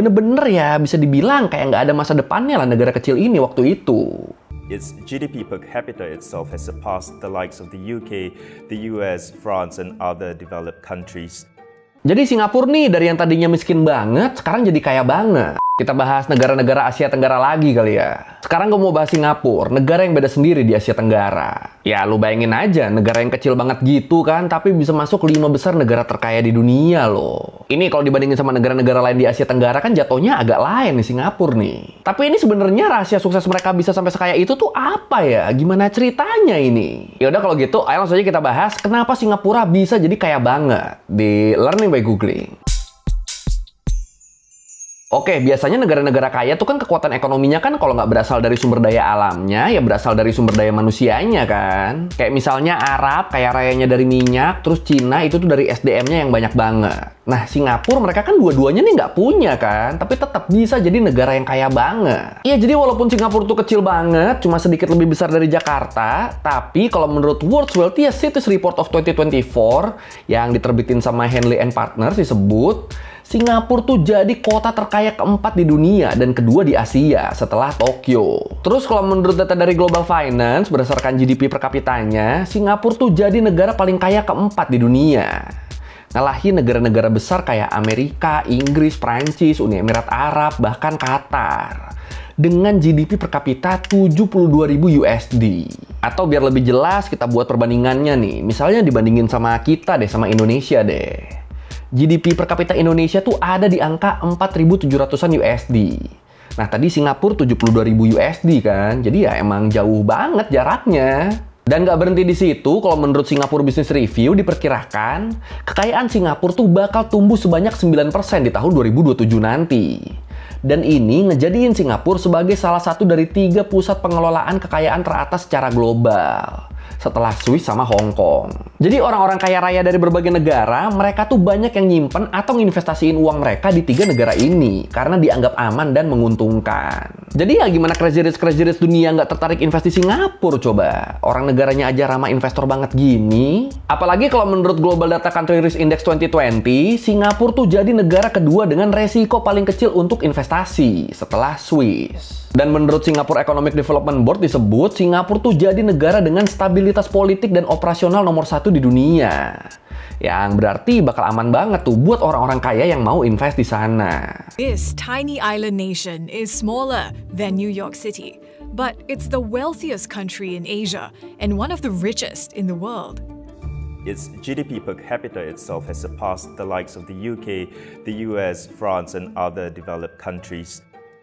bener-bener ya bisa dibilang kayak nggak ada masa depannya lah negara kecil ini waktu itu. Its GDP per capita itself has surpassed the likes of the UK, the US, France, and other developed countries. Jadi Singapura nih dari yang tadinya miskin banget, sekarang jadi kaya banget. Kita bahas negara-negara Asia Tenggara lagi kali ya. Sekarang gue mau bahas Singapura, negara yang beda sendiri di Asia Tenggara. Ya lu bayangin aja, negara yang kecil banget gitu kan, tapi bisa masuk lima besar negara terkaya di dunia loh. Ini kalau dibandingin sama negara-negara lain di Asia Tenggara kan jatuhnya agak lain nih Singapura nih. Tapi ini sebenarnya rahasia sukses mereka bisa sampai sekaya itu tuh apa ya? Gimana ceritanya ini? Ya udah kalau gitu, ayo langsung aja kita bahas kenapa Singapura bisa jadi kaya banget di Learning by Googling. Oke, biasanya negara-negara kaya tuh kan kekuatan ekonominya kan kalau nggak berasal dari sumber daya alamnya, ya berasal dari sumber daya manusianya kan. Kayak misalnya Arab, kaya rayanya dari minyak, terus Cina itu tuh dari SDM-nya yang banyak banget. Nah, Singapura mereka kan dua-duanya nih nggak punya kan, tapi tetap bisa jadi negara yang kaya banget. Iya, jadi walaupun Singapura tuh kecil banget, cuma sedikit lebih besar dari Jakarta, tapi kalau menurut World's Wealthiest iya, Cities Report of 2024 yang diterbitin sama Henley and Partners disebut, Singapura tuh jadi kota terkaya keempat di dunia dan kedua di Asia setelah Tokyo. Terus kalau menurut data dari Global Finance berdasarkan GDP per kapitanya, Singapura tuh jadi negara paling kaya keempat di dunia ngalahin negara-negara besar kayak Amerika, Inggris, Prancis, Uni Emirat Arab, bahkan Qatar dengan GDP per kapita 72.000 USD. Atau biar lebih jelas kita buat perbandingannya nih, misalnya dibandingin sama kita deh sama Indonesia deh. GDP per kapita Indonesia tuh ada di angka 4.700-an USD. Nah, tadi Singapura 72.000 USD kan. Jadi ya emang jauh banget jaraknya. Dan nggak berhenti di situ, kalau menurut Singapura Business Review diperkirakan, kekayaan Singapura tuh bakal tumbuh sebanyak 9% di tahun 2027 nanti. Dan ini ngejadiin Singapura sebagai salah satu dari tiga pusat pengelolaan kekayaan teratas secara global setelah Swiss sama Hong Kong. Jadi orang-orang kaya raya dari berbagai negara, mereka tuh banyak yang nyimpen atau nginvestasiin uang mereka di tiga negara ini karena dianggap aman dan menguntungkan. Jadi ya gimana crazy rich crazy rich dunia nggak tertarik investasi Singapura coba? Orang negaranya aja ramah investor banget gini. Apalagi kalau menurut Global Data Country Risk Index 2020, Singapura tuh jadi negara kedua dengan resiko paling kecil untuk investasi setelah Swiss. Dan menurut Singapura Economic Development Board disebut Singapura tuh jadi negara dengan stabilitas stabilitas politik dan operasional nomor satu di dunia. Yang berarti bakal aman banget tuh buat orang-orang kaya yang mau invest di sana. This tiny island nation is smaller than New York City, but it's the wealthiest country in Asia and one of the richest in the world. Its GDP per capita itself has surpassed the likes of the UK, the US, France, and other developed countries.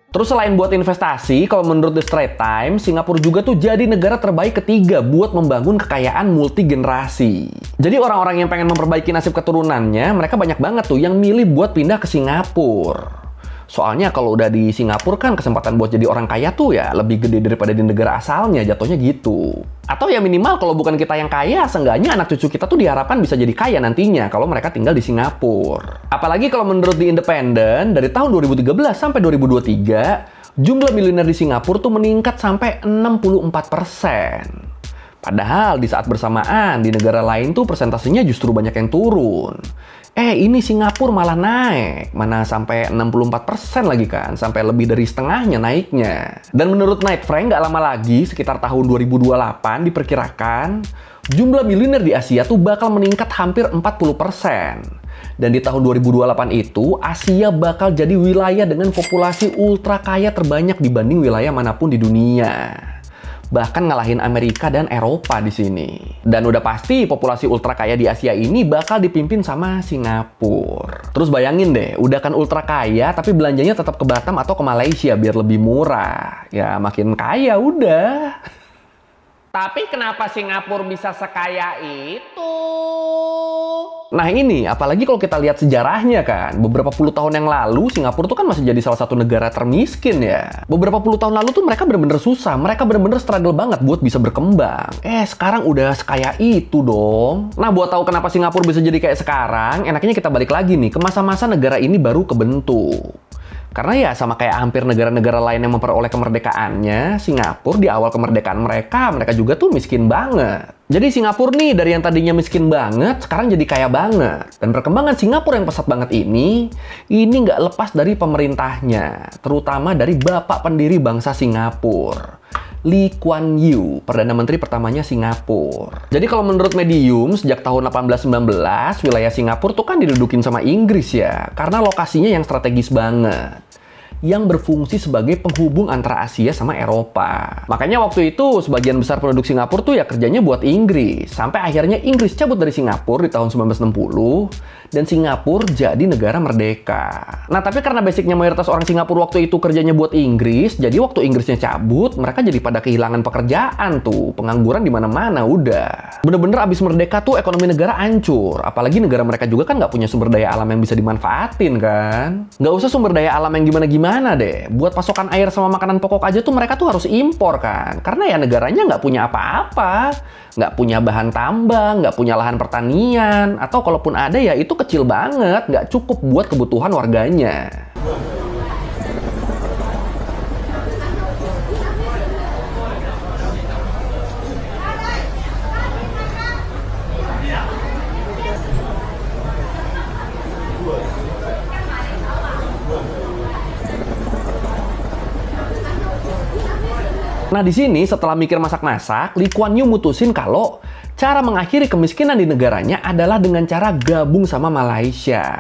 Terus selain buat investasi, kalau menurut The Straight Times, Singapura juga tuh jadi negara terbaik ketiga buat membangun kekayaan multi generasi. Jadi orang-orang yang pengen memperbaiki nasib keturunannya, mereka banyak banget tuh yang milih buat pindah ke Singapura. Soalnya kalau udah di Singapura kan kesempatan buat jadi orang kaya tuh ya lebih gede daripada di negara asalnya, jatuhnya gitu. Atau ya minimal kalau bukan kita yang kaya, seenggaknya anak cucu kita tuh diharapkan bisa jadi kaya nantinya kalau mereka tinggal di Singapura. Apalagi kalau menurut The Independent, dari tahun 2013 sampai 2023, jumlah miliuner di Singapura tuh meningkat sampai 64 persen. Padahal di saat bersamaan di negara lain tuh persentasenya justru banyak yang turun. Eh ini Singapura malah naik, mana sampai 64% lagi kan, sampai lebih dari setengahnya naiknya. Dan menurut Knight Frank nggak lama lagi, sekitar tahun 2028 diperkirakan, jumlah miliner di Asia tuh bakal meningkat hampir 40%. Dan di tahun 2028 itu, Asia bakal jadi wilayah dengan populasi ultra kaya terbanyak dibanding wilayah manapun di dunia bahkan ngalahin Amerika dan Eropa di sini. Dan udah pasti populasi ultra kaya di Asia ini bakal dipimpin sama Singapura. Terus bayangin deh, udah kan ultra kaya tapi belanjanya tetap ke Batam atau ke Malaysia biar lebih murah. Ya makin kaya udah. Tapi kenapa Singapura bisa sekaya itu? Nah ini, apalagi kalau kita lihat sejarahnya kan, beberapa puluh tahun yang lalu Singapura tuh kan masih jadi salah satu negara termiskin ya. Beberapa puluh tahun lalu tuh mereka bener-bener susah, mereka bener-bener struggle banget buat bisa berkembang. Eh sekarang udah sekaya itu dong. Nah buat tahu kenapa Singapura bisa jadi kayak sekarang, enaknya kita balik lagi nih ke masa-masa negara ini baru kebentuk. Karena ya sama kayak hampir negara-negara lain yang memperoleh kemerdekaannya, Singapura di awal kemerdekaan mereka, mereka juga tuh miskin banget. Jadi Singapura nih dari yang tadinya miskin banget, sekarang jadi kaya banget. Dan perkembangan Singapura yang pesat banget ini, ini nggak lepas dari pemerintahnya. Terutama dari bapak pendiri bangsa Singapura. Lee Kuan Yew, Perdana Menteri pertamanya Singapura. Jadi kalau menurut Medium, sejak tahun 1819, wilayah Singapura tuh kan didudukin sama Inggris ya, karena lokasinya yang strategis banget yang berfungsi sebagai penghubung antara Asia sama Eropa. Makanya waktu itu sebagian besar penduduk Singapura tuh ya kerjanya buat Inggris. Sampai akhirnya Inggris cabut dari Singapura di tahun 1960 dan Singapura jadi negara merdeka. Nah, tapi karena basicnya mayoritas orang Singapura waktu itu kerjanya buat Inggris, jadi waktu Inggrisnya cabut, mereka jadi pada kehilangan pekerjaan tuh, pengangguran di mana-mana udah. Bener-bener abis merdeka tuh ekonomi negara ancur. apalagi negara mereka juga kan nggak punya sumber daya alam yang bisa dimanfaatin kan. Nggak usah sumber daya alam yang gimana-gimana deh, buat pasokan air sama makanan pokok aja tuh mereka tuh harus impor kan, karena ya negaranya nggak punya apa-apa, nggak punya bahan tambang, nggak punya lahan pertanian, atau kalaupun ada ya itu kecil banget, nggak cukup buat kebutuhan warganya. Nah di sini setelah mikir masak-masak, Lee Kuan Yew mutusin kalau cara mengakhiri kemiskinan di negaranya adalah dengan cara gabung sama Malaysia.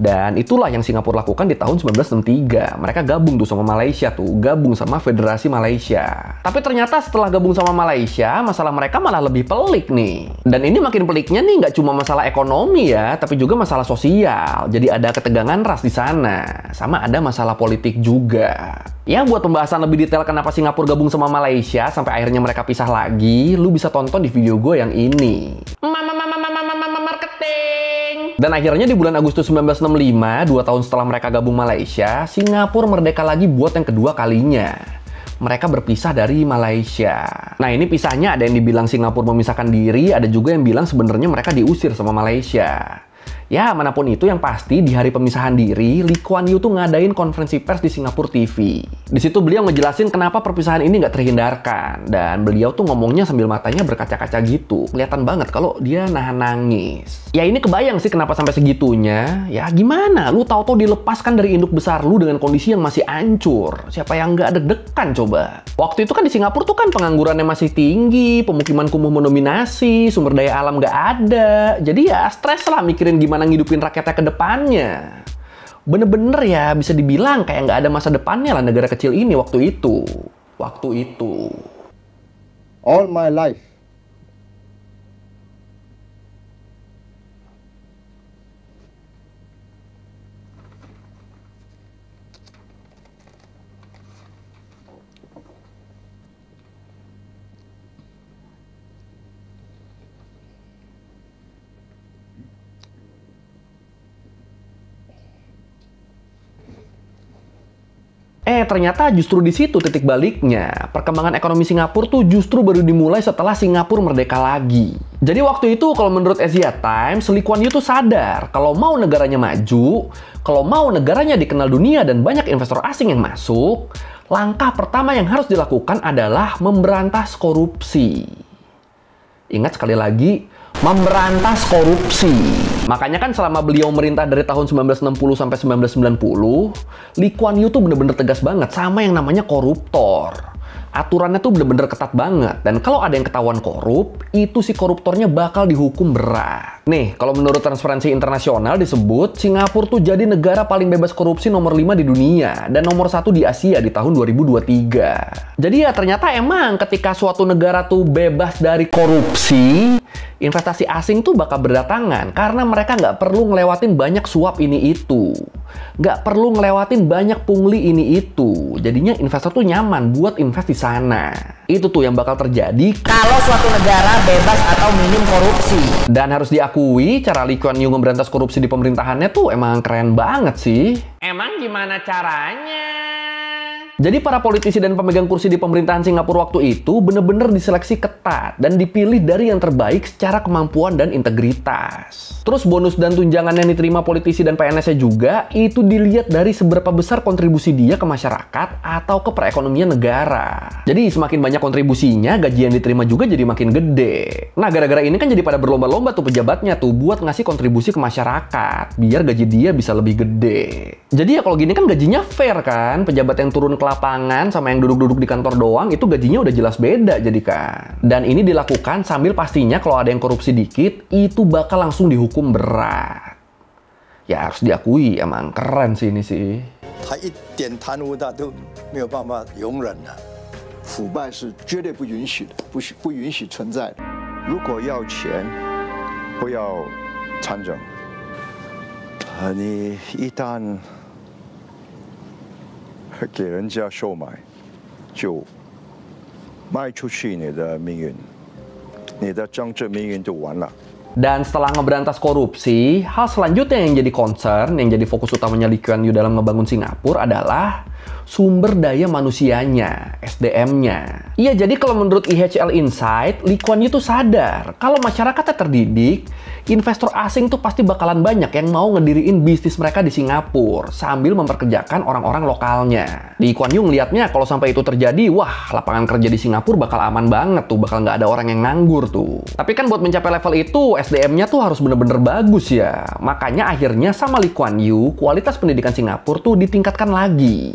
Dan itulah yang Singapura lakukan di tahun 1963. Mereka gabung tuh sama Malaysia tuh, gabung sama Federasi Malaysia. Tapi ternyata setelah gabung sama Malaysia, masalah mereka malah lebih pelik nih. Dan ini makin peliknya nih nggak cuma masalah ekonomi ya, tapi juga masalah sosial. Jadi ada ketegangan ras di sana. Sama ada masalah politik juga. Ya buat pembahasan lebih detail kenapa Singapura gabung sama Malaysia sampai akhirnya mereka pisah lagi, lu bisa tonton di video gue yang ini. Mama, mama, mama. Dan akhirnya di bulan Agustus 1965, dua tahun setelah mereka gabung Malaysia, Singapura merdeka lagi buat yang kedua kalinya. Mereka berpisah dari Malaysia. Nah ini pisahnya ada yang dibilang Singapura memisahkan diri, ada juga yang bilang sebenarnya mereka diusir sama Malaysia. Ya, manapun itu yang pasti di hari pemisahan diri, Lee Kuan Yew tuh ngadain konferensi pers di Singapura TV. Di situ beliau ngejelasin kenapa perpisahan ini nggak terhindarkan. Dan beliau tuh ngomongnya sambil matanya berkaca-kaca gitu. Kelihatan banget kalau dia nahan nangis. Ya ini kebayang sih kenapa sampai segitunya. Ya gimana? Lu tau tuh dilepaskan dari induk besar lu dengan kondisi yang masih ancur. Siapa yang nggak deg-degan coba? Waktu itu kan di Singapura tuh kan penganggurannya masih tinggi, pemukiman kumuh mendominasi, sumber daya alam nggak ada. Jadi ya stres lah mikirin gimana gimana ngidupin rakyatnya ke depannya. Bener-bener ya bisa dibilang kayak nggak ada masa depannya lah negara kecil ini waktu itu. Waktu itu. All my life, Eh, ternyata justru di situ titik baliknya. Perkembangan ekonomi Singapura tuh justru baru dimulai setelah Singapura merdeka lagi. Jadi waktu itu kalau menurut Asia Times, Lee itu sadar kalau mau negaranya maju, kalau mau negaranya dikenal dunia dan banyak investor asing yang masuk, langkah pertama yang harus dilakukan adalah memberantas korupsi. Ingat sekali lagi, memberantas korupsi. Makanya kan selama beliau merintah dari tahun 1960 sampai 1990, Lee Kuan Yew tuh bener-bener tegas banget sama yang namanya koruptor. Aturannya tuh bener-bener ketat banget. Dan kalau ada yang ketahuan korup, itu si koruptornya bakal dihukum berat. Nih, kalau menurut transparansi Internasional disebut Singapura tuh jadi negara paling bebas korupsi nomor 5 di dunia dan nomor satu di Asia di tahun 2023. Jadi ya ternyata emang ketika suatu negara tuh bebas dari korupsi, investasi asing tuh bakal berdatangan karena mereka nggak perlu ngelewatin banyak suap ini itu. Nggak perlu ngelewatin banyak pungli ini itu. Jadinya investor tuh nyaman buat invest di sana. Itu tuh yang bakal terjadi kalau suatu negara bebas atau minim korupsi. Dan harus diakui cara Lee Kuan Yew memberantas korupsi di pemerintahannya tuh emang keren banget sih. Emang gimana caranya? Jadi para politisi dan pemegang kursi di pemerintahan Singapura waktu itu benar-benar diseleksi ketat dan dipilih dari yang terbaik secara kemampuan dan integritas. Terus bonus dan tunjangan yang diterima politisi dan PNS-nya juga itu dilihat dari seberapa besar kontribusi dia ke masyarakat atau ke perekonomian negara. Jadi semakin banyak kontribusinya, gaji yang diterima juga jadi makin gede. Nah gara-gara ini kan jadi pada berlomba-lomba tuh pejabatnya tuh buat ngasih kontribusi ke masyarakat biar gaji dia bisa lebih gede. Jadi ya kalau gini kan gajinya fair kan, pejabat yang turun kelas lapangan sama yang duduk-duduk di kantor doang itu gajinya udah jelas beda jadi kan. Dan ini dilakukan sambil pastinya kalau ada yang korupsi dikit itu bakal langsung dihukum berat. Ya harus diakui emang keren sih ini sih. 他一点贪污他都没有办法容忍的，腐败是绝对不允许的，不许不允许存在的。如果要钱，不要参政。你一旦给人家收买，就卖出去你的命运，你的政治命运就完了。Dan setelah ngeberantas korupsi, hal selanjutnya yang jadi concern, yang jadi fokus utamanya Lee Kuan Yew dalam ngebangun Singapura adalah sumber daya manusianya, SDM-nya. Iya, jadi kalau menurut IHL Insight, Lee Kuan Yew tuh sadar kalau masyarakatnya terdidik, investor asing tuh pasti bakalan banyak yang mau ngediriin bisnis mereka di Singapura sambil memperkerjakan orang-orang lokalnya. Lee Kuan Yew ngeliatnya kalau sampai itu terjadi, wah lapangan kerja di Singapura bakal aman banget tuh, bakal nggak ada orang yang nganggur tuh. Tapi kan buat mencapai level itu, SDM-nya tuh harus bener-bener bagus ya. Makanya akhirnya sama Lee Kuan Yew, kualitas pendidikan Singapura tuh ditingkatkan lagi.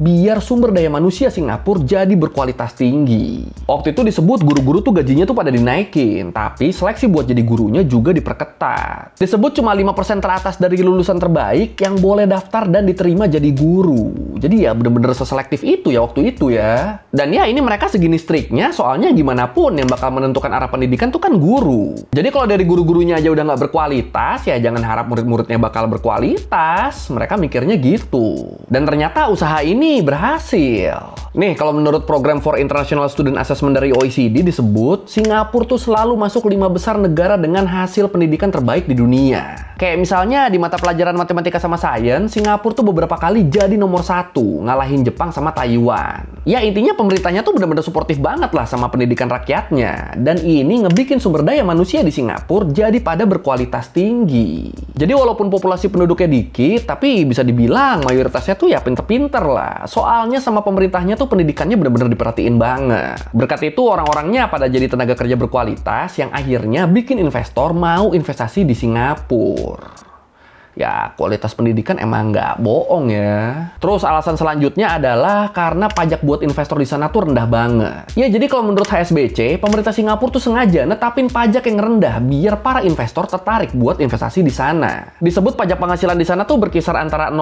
biar sumber daya manusia Singapura jadi berkualitas tinggi. Waktu itu disebut guru-guru tuh gajinya tuh pada dinaikin, tapi seleksi buat jadi gurunya juga diperketat. Disebut cuma 5% teratas dari lulusan terbaik yang boleh daftar dan diterima jadi guru. Jadi ya bener-bener seselektif itu ya waktu itu ya. Dan ya ini mereka segini striknya, soalnya gimana pun yang bakal menentukan arah pendidikan tuh kan guru. Jadi kalau dari guru-gurunya aja udah nggak berkualitas, ya jangan harap murid-muridnya bakal berkualitas. Mereka mikirnya gitu. Dan ternyata usaha ini berhasil. Nih, kalau menurut program for International Student Assessment dari OECD disebut, Singapura tuh selalu masuk lima besar negara dengan hasil pendidikan terbaik di dunia. Kayak misalnya di mata pelajaran matematika sama sains, Singapura tuh beberapa kali jadi nomor satu, ngalahin Jepang sama Taiwan. Ya intinya pemerintahnya tuh benar-benar suportif banget lah sama pendidikan rakyatnya. Dan ini ngebikin sumber daya manusia di Singapura jadi pada berkualitas tinggi. Jadi walaupun populasi penduduknya dikit, tapi bisa dibilang mayoritasnya tuh ya pinter-pinter lah. Soalnya sama pemerintahnya tuh pendidikannya benar-benar diperhatiin banget. Berkat itu orang-orangnya pada jadi tenaga kerja berkualitas yang akhirnya bikin investor mau investasi di Singapura ya kualitas pendidikan emang nggak bohong ya. Terus alasan selanjutnya adalah karena pajak buat investor di sana tuh rendah banget. Ya jadi kalau menurut HSBC, pemerintah Singapura tuh sengaja netapin pajak yang rendah biar para investor tertarik buat investasi di sana. Disebut pajak penghasilan di sana tuh berkisar antara 0%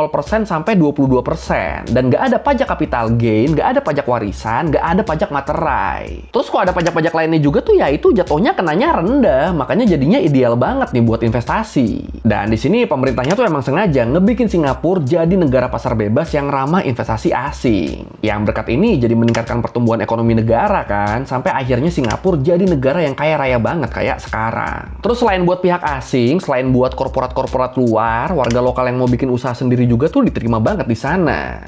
sampai 22%. Dan nggak ada pajak capital gain, nggak ada pajak warisan, nggak ada pajak materai. Terus kalau ada pajak-pajak lainnya juga tuh ya itu jatuhnya kenanya rendah, makanya jadinya ideal banget nih buat investasi. Dan di sini pemerintah pemerintahnya tuh emang sengaja ngebikin Singapura jadi negara pasar bebas yang ramah investasi asing. Yang berkat ini jadi meningkatkan pertumbuhan ekonomi negara kan, sampai akhirnya Singapura jadi negara yang kaya raya banget kayak sekarang. Terus selain buat pihak asing, selain buat korporat-korporat luar, warga lokal yang mau bikin usaha sendiri juga tuh diterima banget di sana.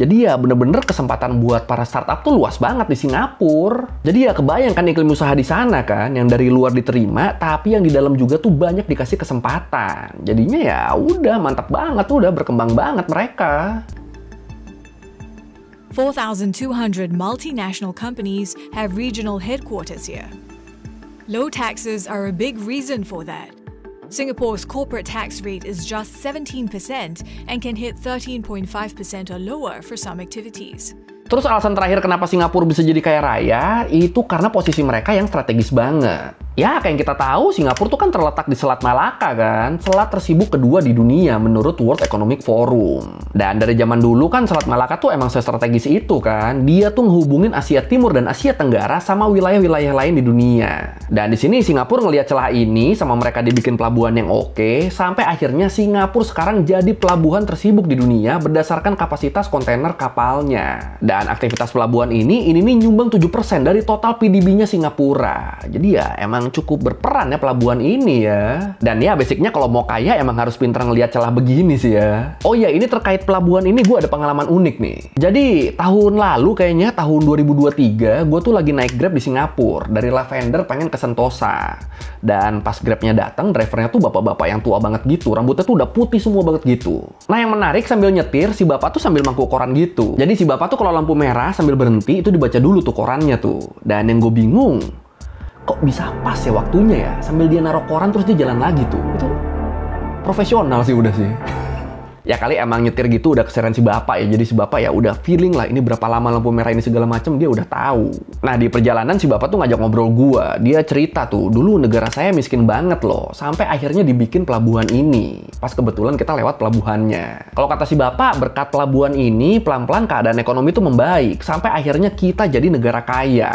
Jadi ya bener-bener kesempatan buat para startup tuh luas banget di Singapura. Jadi ya kebayangkan iklim usaha di sana kan, yang dari luar diterima, tapi yang di dalam juga tuh banyak dikasih kesempatan. Jadinya ya udah mantap banget, udah berkembang banget mereka. 4,200 multinational companies have regional headquarters here. Low taxes are a big reason for that. Singapore's corporate tax rate is just 17% and can hit 13.5% or lower for some activities. Terus alasan terakhir kenapa Singapura bisa jadi kaya raya itu karena posisi mereka yang strategis banget. ya kayak yang kita tahu Singapura tuh kan terletak di Selat Malaka kan, selat tersibuk kedua di dunia menurut World Economic Forum. Dan dari zaman dulu kan Selat Malaka tuh emang strategis itu kan, dia tuh ngehubungin Asia Timur dan Asia Tenggara sama wilayah-wilayah lain di dunia. Dan di sini Singapura ngelihat celah ini sama mereka dibikin pelabuhan yang oke, sampai akhirnya Singapura sekarang jadi pelabuhan tersibuk di dunia berdasarkan kapasitas kontainer kapalnya. Dan aktivitas pelabuhan ini, ini nih nyumbang 7% dari total PDB-nya Singapura. Jadi ya emang memang cukup berperan ya pelabuhan ini ya. Dan ya basicnya kalau mau kaya emang harus pintar ngeliat celah begini sih ya. Oh iya ini terkait pelabuhan ini gue ada pengalaman unik nih. Jadi tahun lalu kayaknya tahun 2023 gue tuh lagi naik Grab di Singapura dari Lavender pengen ke Sentosa. Dan pas Grabnya datang drivernya tuh bapak-bapak yang tua banget gitu. Rambutnya tuh udah putih semua banget gitu. Nah yang menarik sambil nyetir si bapak tuh sambil mangkuk koran gitu. Jadi si bapak tuh kalau lampu merah sambil berhenti itu dibaca dulu tuh korannya tuh. Dan yang gue bingung, kok bisa pas ya waktunya ya sambil dia naruh koran terus dia jalan lagi tuh itu profesional sih udah sih ya kali emang nyetir gitu udah keseran si bapak ya jadi si bapak ya udah feeling lah ini berapa lama lampu merah ini segala macem dia udah tahu nah di perjalanan si bapak tuh ngajak ngobrol gua dia cerita tuh dulu negara saya miskin banget loh sampai akhirnya dibikin pelabuhan ini pas kebetulan kita lewat pelabuhannya kalau kata si bapak berkat pelabuhan ini pelan-pelan keadaan ekonomi tuh membaik sampai akhirnya kita jadi negara kaya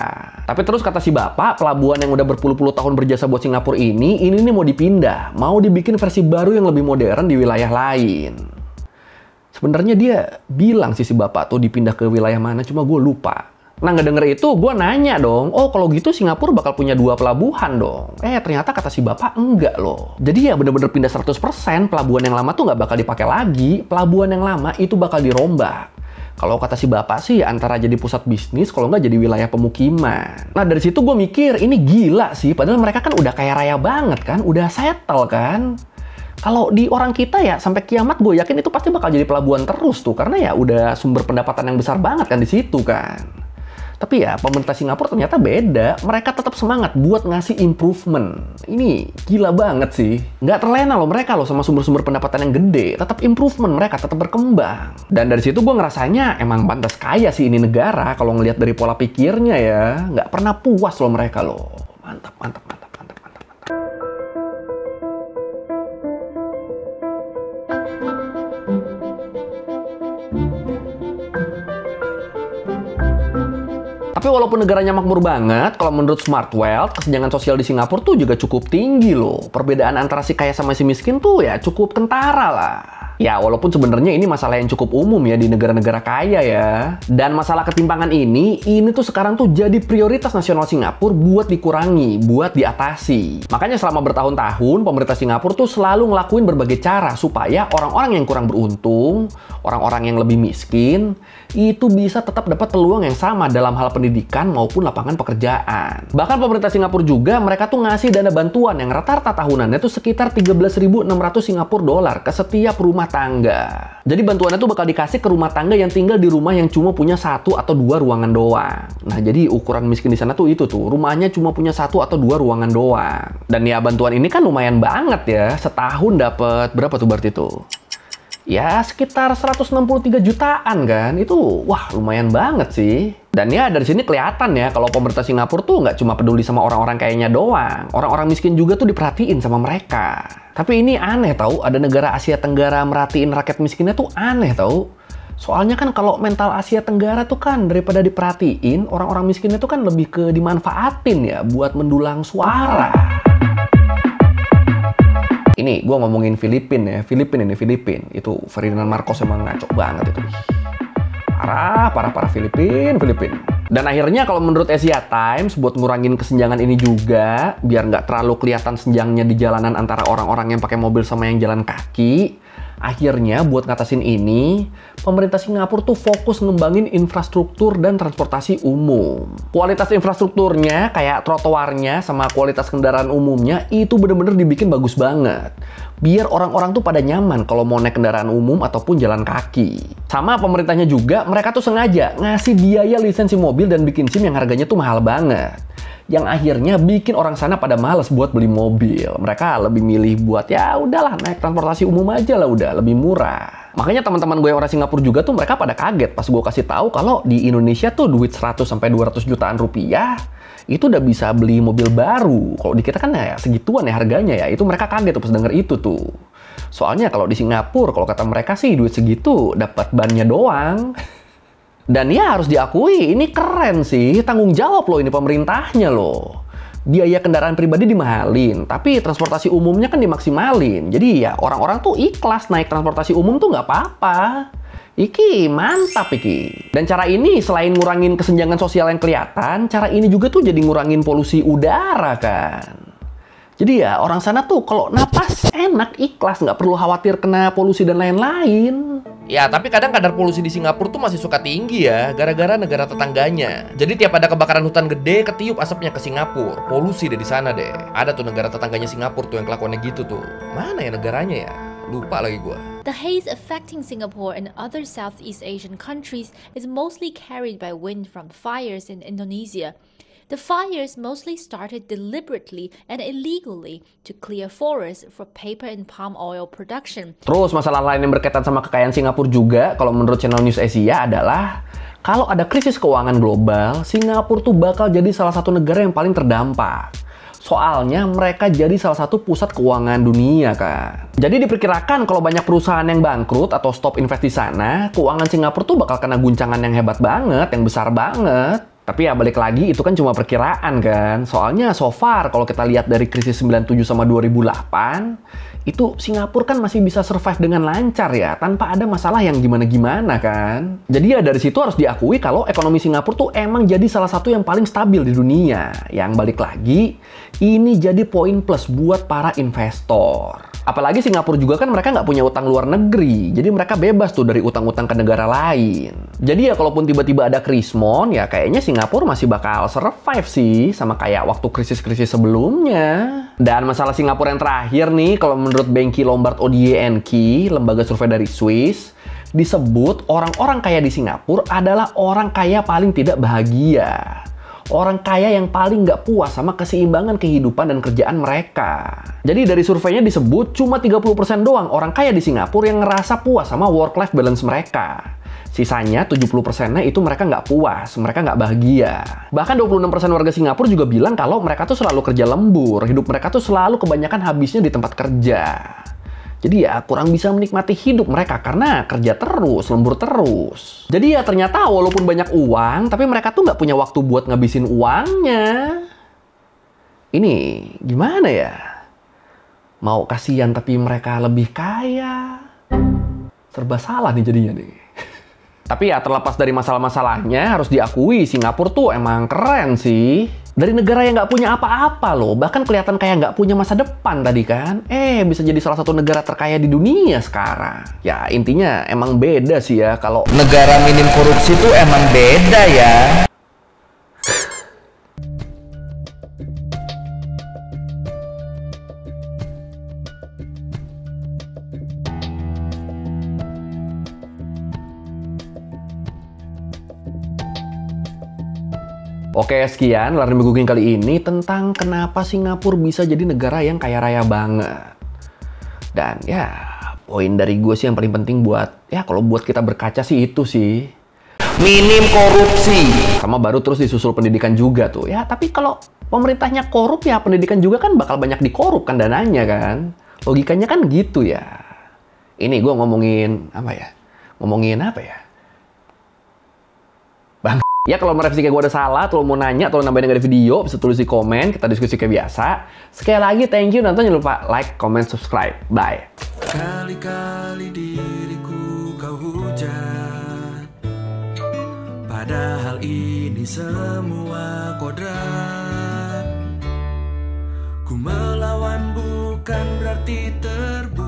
tapi terus kata si bapak pelabuhan yang udah berpuluh-puluh tahun berjasa buat Singapura ini ini nih mau dipindah mau dibikin versi baru yang lebih modern di wilayah lain Sebenarnya dia bilang sih si bapak tuh dipindah ke wilayah mana, cuma gue lupa. Nah, nggak denger itu gue nanya dong, oh kalau gitu Singapura bakal punya dua pelabuhan dong. Eh, ternyata kata si bapak enggak loh. Jadi ya bener-bener pindah 100%, pelabuhan yang lama tuh nggak bakal dipakai lagi, pelabuhan yang lama itu bakal dirombak. Kalau kata si bapak sih antara jadi pusat bisnis, kalau nggak jadi wilayah pemukiman. Nah dari situ gue mikir, ini gila sih, padahal mereka kan udah kaya raya banget kan, udah settle kan. Kalau di orang kita ya sampai kiamat gue yakin itu pasti bakal jadi pelabuhan terus tuh karena ya udah sumber pendapatan yang besar banget kan di situ kan. Tapi ya pemerintah Singapura ternyata beda. Mereka tetap semangat buat ngasih improvement. Ini gila banget sih. Nggak terlena loh mereka loh sama sumber-sumber pendapatan yang gede. Tetap improvement mereka, tetap berkembang. Dan dari situ gue ngerasanya emang pantas kaya sih ini negara kalau ngelihat dari pola pikirnya ya. Nggak pernah puas loh mereka loh. Mantap, mantap, mantap. Tapi walaupun negaranya makmur banget, kalau menurut Smart Wealth, kesenjangan sosial di Singapura tuh juga cukup tinggi loh. Perbedaan antara si kaya sama si miskin tuh ya cukup kentara lah. Ya, walaupun sebenarnya ini masalah yang cukup umum ya di negara-negara kaya ya. Dan masalah ketimpangan ini, ini tuh sekarang tuh jadi prioritas nasional Singapura buat dikurangi, buat diatasi. Makanya selama bertahun-tahun, pemerintah Singapura tuh selalu ngelakuin berbagai cara supaya orang-orang yang kurang beruntung, orang-orang yang lebih miskin, itu bisa tetap dapat peluang yang sama dalam hal pendidikan maupun lapangan pekerjaan. Bahkan pemerintah Singapura juga mereka tuh ngasih dana bantuan yang rata-rata tahunannya tuh sekitar 13.600 Singapura dolar ke setiap rumah tangga. Jadi bantuannya tuh bakal dikasih ke rumah tangga yang tinggal di rumah yang cuma punya satu atau dua ruangan doang. Nah, jadi ukuran miskin di sana tuh itu tuh, rumahnya cuma punya satu atau dua ruangan doang. Dan ya bantuan ini kan lumayan banget ya, setahun dapat berapa tuh berarti tuh? ya sekitar 163 jutaan kan. Itu wah lumayan banget sih. Dan ya dari sini kelihatan ya kalau pemerintah Singapura tuh nggak cuma peduli sama orang-orang kayaknya doang. Orang-orang miskin juga tuh diperhatiin sama mereka. Tapi ini aneh tau ada negara Asia Tenggara merhatiin rakyat miskinnya tuh aneh tau Soalnya kan kalau mental Asia Tenggara tuh kan daripada diperhatiin, orang-orang miskinnya tuh kan lebih ke dimanfaatin ya buat mendulang suara. Ini gue ngomongin Filipin ya, Filipin ini Filipin. Itu Ferdinand Marcos emang ngaco banget itu. Parah, parah, parah Filipin, Filipin. Dan akhirnya kalau menurut Asia Times, buat ngurangin kesenjangan ini juga, biar nggak terlalu kelihatan senjangnya di jalanan antara orang-orang yang pakai mobil sama yang jalan kaki, Akhirnya buat ngatasin ini, pemerintah Singapura tuh fokus ngembangin infrastruktur dan transportasi umum. Kualitas infrastrukturnya kayak trotoarnya sama kualitas kendaraan umumnya itu bener-bener dibikin bagus banget. Biar orang-orang tuh pada nyaman kalau mau naik kendaraan umum ataupun jalan kaki. Sama pemerintahnya juga, mereka tuh sengaja ngasih biaya lisensi mobil dan bikin SIM yang harganya tuh mahal banget yang akhirnya bikin orang sana pada males buat beli mobil. Mereka lebih milih buat ya udahlah naik transportasi umum aja lah udah lebih murah. Makanya teman-teman gue yang orang Singapura juga tuh mereka pada kaget pas gue kasih tahu kalau di Indonesia tuh duit 100 sampai 200 jutaan rupiah itu udah bisa beli mobil baru. Kalau di kita kan ya segituan ya harganya ya. Itu mereka kaget tuh pas denger itu tuh. Soalnya kalau di Singapura, kalau kata mereka sih duit segitu dapat bannya doang. Dan ya harus diakui, ini keren sih, tanggung jawab loh ini pemerintahnya loh. Biaya kendaraan pribadi dimahalin, tapi transportasi umumnya kan dimaksimalin. Jadi ya orang-orang tuh ikhlas naik transportasi umum tuh nggak apa-apa. Iki mantap iki. Dan cara ini selain ngurangin kesenjangan sosial yang kelihatan, cara ini juga tuh jadi ngurangin polusi udara kan. Jadi ya orang sana tuh kalau napas enak, ikhlas, nggak perlu khawatir kena polusi dan lain-lain. Ya, tapi kadang kadar polusi di Singapura tuh masih suka tinggi ya, gara-gara negara tetangganya. Jadi tiap ada kebakaran hutan gede, ketiup asapnya ke Singapura. Polusi deh di sana deh. Ada tuh negara tetangganya Singapura tuh yang kelakuannya gitu tuh. Mana ya negaranya ya? Lupa lagi gua. The haze affecting Singapore and other Southeast Asian countries is mostly carried by wind from fires in Indonesia. The fires mostly started deliberately and illegally to clear forests for paper and palm oil production. Terus masalah lain yang berkaitan sama kekayaan Singapura juga kalau menurut channel News Asia adalah kalau ada krisis keuangan global, Singapura tuh bakal jadi salah satu negara yang paling terdampak. Soalnya mereka jadi salah satu pusat keuangan dunia Kak. Jadi diperkirakan kalau banyak perusahaan yang bangkrut atau stop invest di sana, keuangan Singapura tuh bakal kena guncangan yang hebat banget, yang besar banget. Tapi ya balik lagi itu kan cuma perkiraan kan. Soalnya so far kalau kita lihat dari krisis 97 sama 2008, itu Singapura kan masih bisa survive dengan lancar ya, tanpa ada masalah yang gimana-gimana kan. Jadi ya dari situ harus diakui kalau ekonomi Singapura tuh emang jadi salah satu yang paling stabil di dunia. Yang balik lagi, ini jadi poin plus buat para investor. Apalagi Singapura juga kan mereka nggak punya utang luar negeri, jadi mereka bebas tuh dari utang-utang ke negara lain. Jadi ya kalaupun tiba-tiba ada krismon, ya kayaknya Singapura masih bakal survive sih, sama kayak waktu krisis-krisis sebelumnya. Dan masalah Singapura yang terakhir nih, kalau menurut Benki Lombard ODNK, lembaga survei dari Swiss, disebut orang-orang kaya di Singapura adalah orang kaya paling tidak bahagia orang kaya yang paling nggak puas sama keseimbangan kehidupan dan kerjaan mereka. Jadi dari surveinya disebut cuma 30% doang orang kaya di Singapura yang ngerasa puas sama work-life balance mereka. Sisanya 70%-nya itu mereka nggak puas, mereka nggak bahagia. Bahkan 26% warga Singapura juga bilang kalau mereka tuh selalu kerja lembur, hidup mereka tuh selalu kebanyakan habisnya di tempat kerja. Jadi ya kurang bisa menikmati hidup mereka karena kerja terus, lembur terus. Jadi ya ternyata walaupun banyak uang, tapi mereka tuh nggak punya waktu buat ngabisin uangnya. Ini gimana ya? Mau kasihan tapi mereka lebih kaya. Serba salah nih jadinya nih. Tapi ya terlepas dari masalah-masalahnya, harus diakui Singapura tuh emang keren sih. Dari negara yang nggak punya apa-apa loh, bahkan kelihatan kayak nggak punya masa depan tadi kan. Eh, bisa jadi salah satu negara terkaya di dunia sekarang. Ya, intinya emang beda sih ya kalau... Negara minim korupsi tuh emang beda ya. Oke, sekian Learning by Googling kali ini tentang kenapa Singapura bisa jadi negara yang kaya raya banget. Dan ya, poin dari gue sih yang paling penting buat, ya kalau buat kita berkaca sih itu sih. Minim korupsi. Sama baru terus disusul pendidikan juga tuh. Ya, tapi kalau pemerintahnya korup ya pendidikan juga kan bakal banyak dikorup kan dananya kan. Logikanya kan gitu ya. Ini gue ngomongin apa ya? Ngomongin apa ya? Ya kalau merevisi kayak gue ada salah, atau mau nanya, atau nambahin ada video, bisa tulis di komen, kita diskusi kayak biasa. Sekali lagi thank you nonton, jangan lupa like, comment, subscribe. Bye. Kali-kali diriku kau hujan Padahal ini semua kodrat Ku melawan bukan berarti terbuka